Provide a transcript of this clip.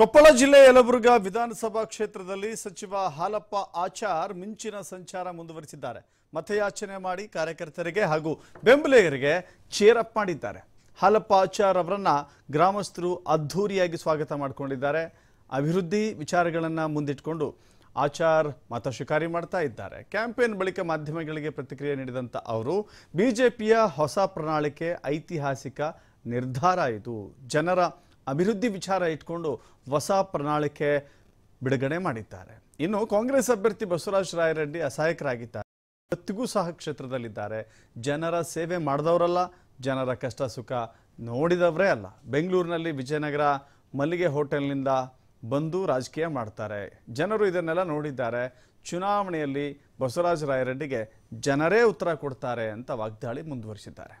ಕೊಪ್ಪಳ ಜಿಲ್ಲೆ ಯಲಬುರ್ಗಾ ವಿಧಾನಸಭಾ ಕ್ಷೇತ್ರದಲ್ಲಿ ಸಚಿವ ಹಾಲಪ್ಪ ಆಚಾರ್ ಮಿಂಚಿನ ಸಂಚಾರ ಮುಂದುವರಿಸಿದ್ದಾರೆ ಮತಯಾಚನೆ ಮಾಡಿ ಕಾರ್ಯಕರ್ತರಿಗೆ ಹಾಗೂ ಬೆಂಬಲಿಗರಿಗೆ ಚೇರ್ ಅಪ್ ಮಾಡಿದ್ದಾರೆ ಹಾಲಪ್ಪ ಆಚಾರ್ ಅವರನ್ನು ಗ್ರಾಮಸ್ಥರು ಅದ್ಧೂರಿಯಾಗಿ ಸ್ವಾಗತ ಮಾಡಿಕೊಂಡಿದ್ದಾರೆ ಅಭಿವೃದ್ಧಿ ವಿಚಾರಗಳನ್ನು ಮುಂದಿಟ್ಟುಕೊಂಡು ಆಚಾರ್ ಮತ ಶಿಕಾರಿ ಮಾಡ್ತಾ ಇದ್ದಾರೆ ಕ್ಯಾಂಪೇನ್ ಬಳಿಕ ಮಾಧ್ಯಮಗಳಿಗೆ ಪ್ರತಿಕ್ರಿಯೆ ನೀಡಿದಂಥ ಅವರು ಬಿಜೆಪಿಯ ಹೊಸ ಪ್ರಣಾಳಿಕೆ ಐತಿಹಾಸಿಕ ನಿರ್ಧಾರ ಇದು ಜನರ ಅಭಿವೃದ್ಧಿ ವಿಚಾರ ಇಟ್ಕೊಂಡು ಹೊಸ ಪ್ರಣಾಳಿಕೆ ಬಿಡುಗಡೆ ಮಾಡಿದ್ದಾರೆ ಇನ್ನು ಕಾಂಗ್ರೆಸ್ ಅಭ್ಯರ್ಥಿ ಬಸವರಾಜ ರಾಯರೆಡ್ಡಿ ಅಸಹಾಯಕರಾಗಿದ್ದಾರೆ ಇವತ್ತಿಗೂ ಸಹ ಕ್ಷೇತ್ರದಲ್ಲಿದ್ದಾರೆ ಜನರ ಸೇವೆ ಮಾಡಿದವರಲ್ಲ ಜನರ ಕಷ್ಟ ಸುಖ ನೋಡಿದವರೇ ಅಲ್ಲ ಬೆಂಗಳೂರಿನಲ್ಲಿ ವಿಜಯನಗರ ಮಲ್ಲಿಗೆ ಹೋಟೆಲ್ನಿಂದ ಬಂದು ರಾಜಕೀಯ ಮಾಡ್ತಾರೆ ಜನರು ಇದನ್ನೆಲ್ಲ ನೋಡಿದ್ದಾರೆ ಚುನಾವಣೆಯಲ್ಲಿ ಬಸವರಾಜ ರಾಯರೆಡ್ಡಿಗೆ ಜನರೇ ಉತ್ತರ ಕೊಡ್ತಾರೆ ಅಂತ ವಾಗ್ದಾಳಿ ಮುಂದುವರಿಸಿದ್ದಾರೆ